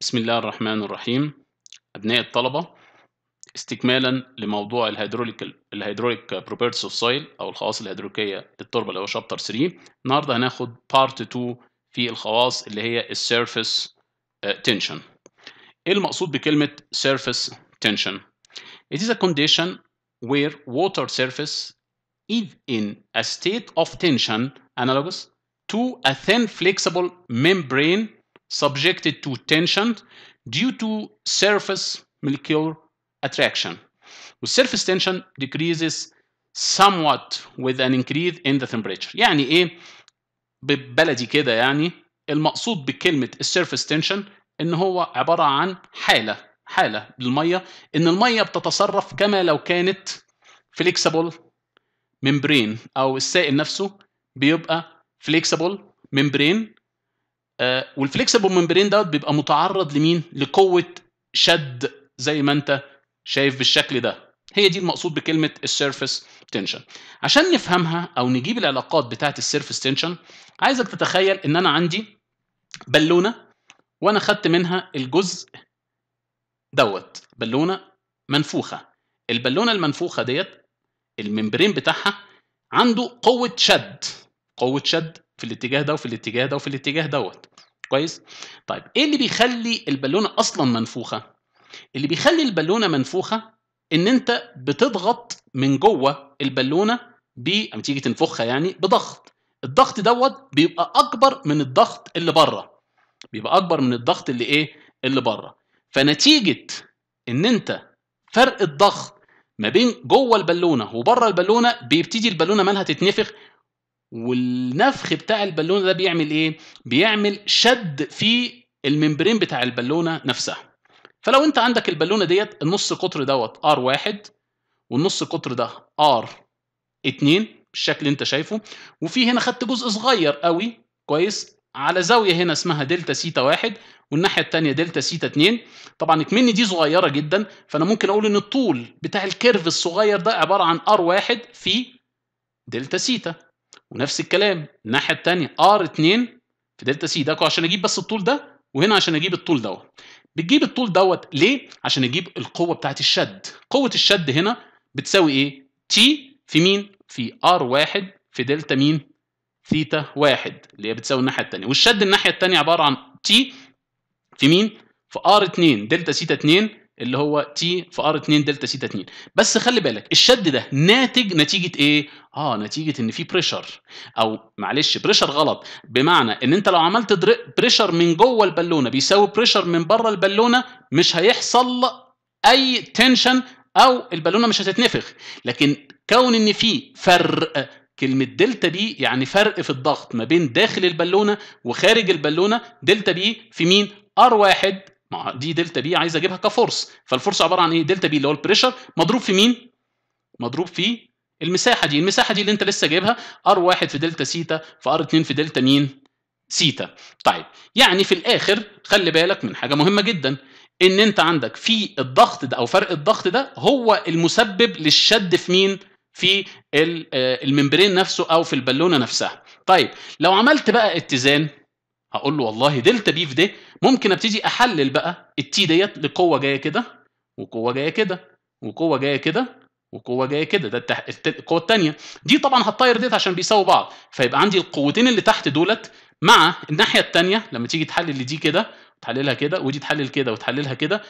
بسم الله الرحمن الرحيم أبناء الطلبة استكمالا لموضوع الهيدروليك الهيدروليك بروبرتس اوف سويل او الخواص الهيدروليكيه للتربه اللي هو شابتر 3 النهارده هناخد بارت 2 في الخواص اللي هي السيرفيس تنشن آه، ايه المقصود بكلمه surface tension it is a condition where water surface is in a state of tension analogous to a thin flexible membrane subjected to tension due to surface molecular attraction. The surface tension decreases somewhat with an increase in the temperature. يعني ايه ببلدي كده يعني المقصود بكلمة surface tension ان هو عبارة عن حالة حالة للمية ان المية بتتصرف كما لو كانت flexible membrane او السائل نفسه بيبقى flexible membrane والفليكسبل ممبرين دوت بيبقى متعرض لمين؟ لقوه شد زي ما انت شايف بالشكل ده هي دي المقصود بكلمه السيرفيس تنشن عشان نفهمها او نجيب العلاقات بتاعه السيرفيس تنشن عايزك تتخيل ان انا عندي بالونه وانا خدت منها الجزء دوت بالونه منفوخه البالونه المنفوخه ديت الممبرين بتاعها عنده قوه شد قوه شد في الاتجاه ده وفي الاتجاه ده وفي الاتجاه دوت كويس طيب ايه اللي بيخلي البالونه اصلا منفوخه اللي بيخلي البالونه منفوخه ان انت بتضغط من جوه البالونه لما تيجي تنفخها يعني بضغط الضغط دوت بيبقى اكبر من الضغط اللي بره بيبقى اكبر من الضغط اللي ايه اللي بره فنتيجه ان انت فرق الضغط ما بين جوه البالونه وبره البالونه بيبتدي البالونه مالها تتنفخ والنفخ بتاع البالونه ده بيعمل ايه بيعمل شد في الممبرين بتاع البالونه نفسها فلو انت عندك البالونه ديت النص قطر دوت ار واحد والنص قطر ده ار 2 بالشكل اللي انت شايفه وفي هنا خدت جزء صغير قوي كويس على زاويه هنا اسمها دلتا سيتا واحد والناحيه الثانيه دلتا سيتا 2 طبعا اكمني دي صغيره جدا فانا ممكن اقول ان الطول بتاع الكيرف الصغير ده عباره عن ار واحد في دلتا سيتا ونفس الكلام الناحيه الثانيه ار 2 في دلتا سي ده عشان اجيب بس الطول ده وهنا عشان اجيب الطول دوت بتجيب الطول دوت ليه عشان اجيب القوه بتاعه الشد قوه الشد هنا بتساوي ايه تي في مين في ار 1 في دلتا مين ثيتا 1 اللي هي بتساوي الناحيه الثانيه والشد الناحيه الثانيه عباره عن تي في مين في ار 2 دلتا سيتا 2 اللي هو تي في ار 2 دلتا سيتا 2 بس خلي بالك الشد ده ناتج نتيجه ايه اه نتيجه ان في بريشر او معلش بريشر غلط بمعنى ان انت لو عملت بريشر من جوه البالونه بيساوي بريشر من بره البالونه مش هيحصل اي تنشن او البالونه مش هتتنفخ لكن كون ان في فرق كلمة دلتا بي يعني فرق في الضغط ما بين داخل البالونة وخارج البالونة دلتا بي في مين ار R1 ما دي دلتا بي عايز اجيبها كفورس فالفورس عباره عن ايه دلتا بي اللي هو البريشر مضروب في مين مضروب في المساحه دي المساحه دي اللي انت لسه جايبها ار 1 في دلتا سيتا في ار 2 في دلتا مين سيتا طيب يعني في الاخر خلي بالك من حاجه مهمه جدا ان انت عندك في الضغط ده او فرق الضغط ده هو المسبب للشد في مين في آه، الممبرين نفسه او في البالونه نفسها طيب لو عملت بقى اتزان هقول له والله دلتا بي في ده ممكن ابتدي احلل بقى التي ديت لقوه جايه كده وقوه جايه كده وقوه جايه كده وقوه جايه كده ده التح... القوه الثانيه دي طبعا هتطير ديت عشان بيساووا بعض فيبقى عندي القوتين اللي تحت دولت مع الناحيه الثانيه لما تيجي تحلل دي كده تحللها كده ودي تحلل كده وتحللها كده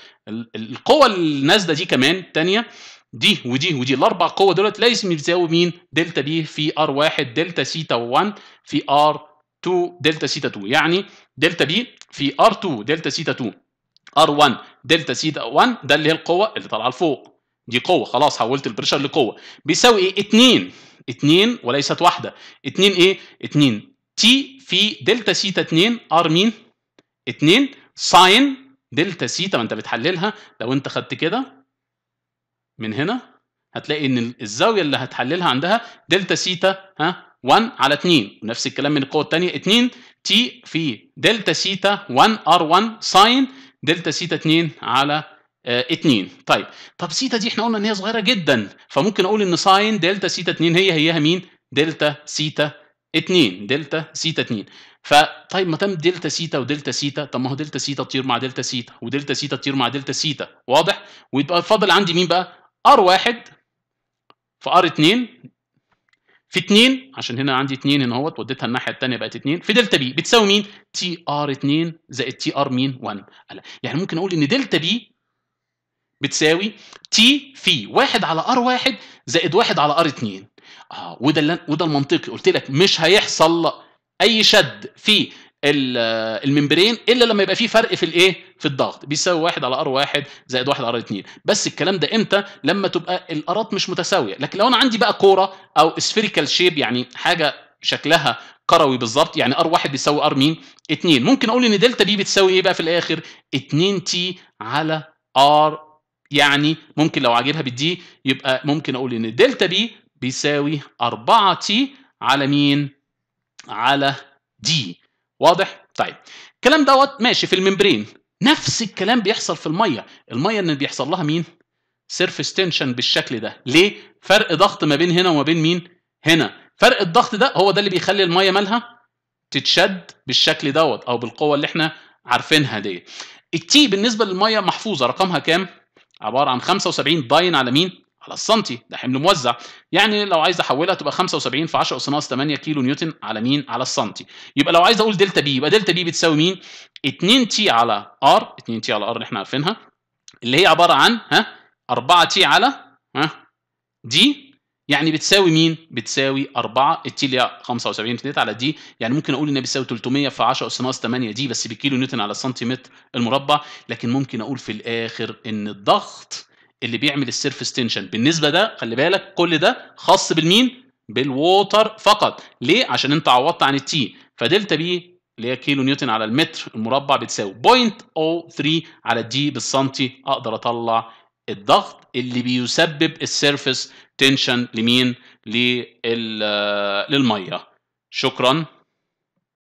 القوه النازله دي كمان الثانيه دي ودي ودي الاربع قوه دولت لازم يساوي مين دلتا بي في ار 1 دلتا سيتا 1 في ار 2 دلتا سيتا 2 يعني دلتا بي في ار 2 دلتا سيتا 2 ار 1 دلتا سيتا 1 ده اللي هي القوة اللي طالعة لفوق دي قوة خلاص حولت البريشر لقوة بيساوي ايه 2 2 وليست واحدة 2 ايه 2 تي في دلتا سيتا 2 ار مين 2 ساين دلتا سيتا ما انت بتحللها لو انت خدت كده من هنا هتلاقي ان الزاويه اللي هتحللها عندها دلتا سيتا ها 1 على 2 ونفس الكلام من القوه الثانيه 2 تي في دلتا سيتا 1 ار 1 ساين دلتا سيتا 2 على 2 آه، طيب طب سيتا دي احنا قلنا ان هي صغيره جدا فممكن اقول ان ساين دلتا سيتا 2 هي هيها مين دلتا سيتا 2 دلتا سيتا 2 فطيب ما تم دلتا سيتا ودلتا سيتا طب ما هو دلتا سيتا تطير مع دلتا سيتا ودلتا سيتا تطير مع دلتا سيتا واضح ويبقى فاضل عندي مين بقى ار 1 في ار 2 في 2 عشان هنا عندي 2 هنا اهوت وديتها الناحيه الثانيه بقت 2 في دلتا بي بتساوي مين؟ تي ار 2 زائد تي ار مين 1 يعني ممكن اقول ان دلتا بي بتساوي تي في 1 على ار 1 زائد 1 على ار 2 اه وده وده المنطقي قلت لك مش هيحصل اي شد في الممبرين الا لما يبقى في فرق في الايه في الضغط بيساوي 1 على ار 1 زائد 1 على ار 2 بس الكلام ده امتى لما تبقى الارات مش متساويه لكن لو انا عندي بقى كوره او سفيريكال شيب يعني حاجه شكلها كروي بالظبط يعني ار 1 بيساوي ار مين 2 ممكن اقول ان دلتا بي بتساوي ايه بقى في الاخر 2 تي على ار يعني ممكن لو عاجبها بالدي يبقى ممكن اقول ان دلتا بي بيساوي 4 تي على مين على دي واضح طيب الكلام دوت ماشي في الممبرين نفس الكلام بيحصل في الميه الميه اللي بيحصل لها مين سيرفيس تنشن بالشكل ده ليه فرق ضغط ما بين هنا وما بين مين هنا فرق الضغط ده هو ده اللي بيخلي الميه مالها تتشد بالشكل دوت او بالقوه اللي احنا عارفينها دي التي بالنسبه للميه محفوظه رقمها كام عباره عن 75 باين على مين على السنتي ده حمل موزع يعني لو عايز احولها تبقى 75 في 10 اس ناقص 8 كيلو نيوتن على مين على السنتي يبقى لو عايز اقول دلتا بي يبقى دلتا بي بتساوي مين 2 تي على ار 2 تي على ار اللي احنا عارفينها اللي هي عباره عن ها 4 تي على ها دي يعني بتساوي مين بتساوي 4 التي اللي هي 75 في على دي يعني ممكن اقول انها بتساوي 300 في 10 اس ناقص 8 دي بس بكيلو نيوتن على السنتيمتر المربع لكن ممكن اقول في الاخر ان الضغط اللي بيعمل السيرفس تنشن بالنسبه ده خلي بالك كل ده خاص بالمين بالووتر فقط ليه عشان انت عوضت عن التي فدلتا بي اللي هي كيلو نيوتن على المتر المربع بتساوي 0.03 على الدي بالسنتي اقدر اطلع الضغط اللي بيسبب السيرفس تنشن لمين آه، للميه شكرا